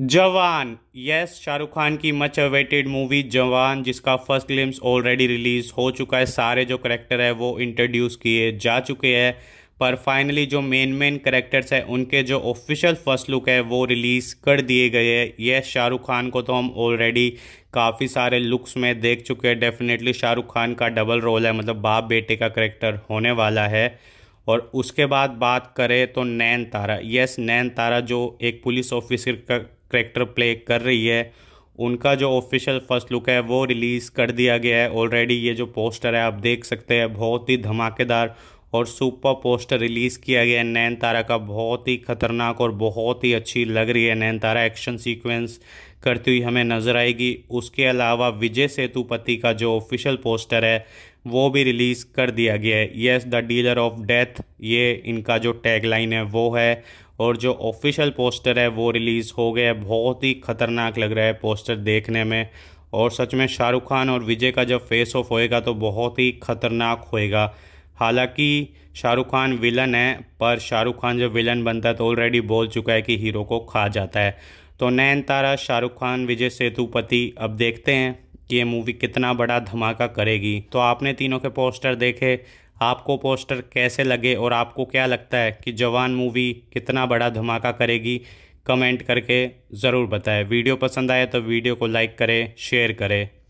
जवान यस शाहरुख खान की much awaited movie जवान जिसका फर्स्ट ग्लिम्स ऑलरेडी रिलीज हो चुका है सारे जो करेक्टर है वो इंट्रोड्यूस किए जा चुके हैं पर फाइनली जो मेन मेन करेक्टर्स हैं उनके जो ऑफिशियल फर्स्ट लुक है वो रिलीज़ कर दिए गए हैं यस शाहरुख खान को तो हम ऑलरेडी काफ़ी सारे लुक्स में देख चुके हैं डेफिनेटली शाहरुख खान का डबल रोल है मतलब बाप बेटे का करेक्टर होने वाला है और उसके बाद बात करें तो नैन तारा यस नैन तारा जो एक पुलिस ऑफिसर का करेक्टर प्ले कर रही है उनका जो ऑफिशियल फर्स्ट लुक है वो रिलीज़ कर दिया गया है ऑलरेडी ये जो पोस्टर है आप देख सकते हैं बहुत ही धमाकेदार और सुपर पोस्टर रिलीज़ किया गया है नैन तारा का बहुत ही खतरनाक और बहुत ही अच्छी लग रही है नैन तारा एक्शन सीक्वेंस करती हुई हमें नज़र आएगी उसके अलावा विजय सेतुपति का जो ऑफिशियल पोस्टर है वो भी रिलीज़ कर दिया गया है yes the dealer of death ये इनका जो टैगलाइन है वो है और जो ऑफिशियल पोस्टर है वो रिलीज़ हो गया है बहुत ही ख़तरनाक लग रहा है पोस्टर देखने में और सच में शाहरुख खान और विजय का जब फेस ऑफ होएगा तो बहुत ही ख़तरनाक होएगा हालांकि शाहरुख खान विलन है पर शाहरुख खान जब विलन बनता है तो ऑलरेडी बोल चुका है कि हीरो को खा जाता है तो नैन तारा शाहरुख खान विजय सेतुपति अब देखते हैं कि ये मूवी कितना बड़ा धमाका करेगी तो आपने तीनों के पोस्टर देखे आपको पोस्टर कैसे लगे और आपको क्या लगता है कि जवान मूवी कितना बड़ा धमाका करेगी कमेंट करके ज़रूर बताएं वीडियो पसंद आए तो वीडियो को लाइक करें शेयर करें